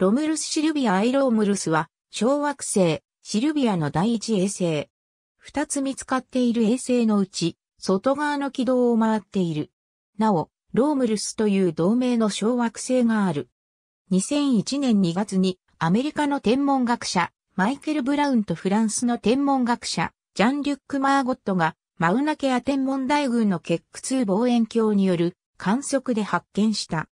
ロムルス・シルビア・アイ・ロームルスは、小惑星、シルビアの第一衛星。二つ見つかっている衛星のうち、外側の軌道を回っている。なお、ロームルスという同盟の小惑星がある。2001年2月に、アメリカの天文学者、マイケル・ブラウンとフランスの天文学者、ジャン・リュック・マーゴットが、マウナケア天文台群の結窟望遠鏡による観測で発見した。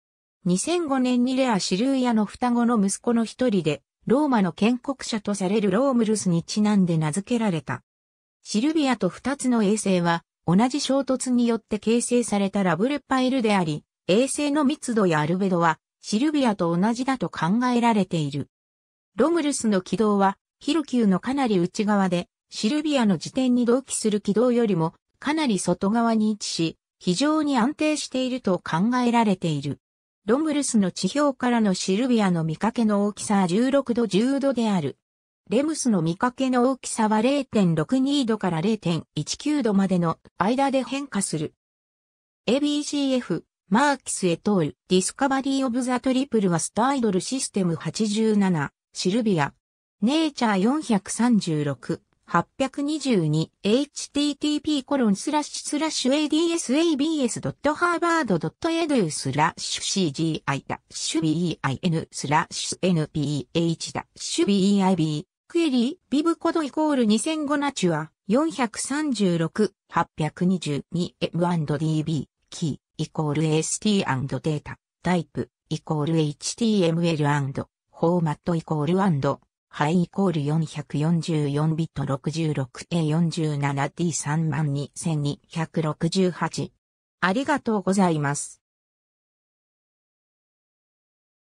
2005年にレア・シルーヤの双子の息子の一人で、ローマの建国者とされるロームルスにちなんで名付けられた。シルビアと二つの衛星は、同じ衝突によって形成されたラブルパイルであり、衛星の密度やアルベドは、シルビアと同じだと考えられている。ロムルスの軌道は、ヒルキューのかなり内側で、シルビアの時点に同期する軌道よりも、かなり外側に位置し、非常に安定していると考えられている。ロンルスの地表からのシルビアの見かけの大きさは16度10度である。レムスの見かけの大きさは0.62度から0.19度までの間で変化する。ABCF、マーキス・エトール、ディスカバリー・オブ・ザ・トリプル・はスタイドル・システム87、シルビア。ネイチャー436、822http コロンスラッシュスラッシュ adsabs.harvard.edu スラッシュ cgi ダッシュ ben スラッシュ nph ダッシュ beib クエリービブコドイコール2005ナチュア 436-822m&db キーイコール st&data タイプイコール html& フォーマットイコールはいイコール4 4 4ビット6 6 a 4 7 d 3 2 2 6 8ありがとうございます。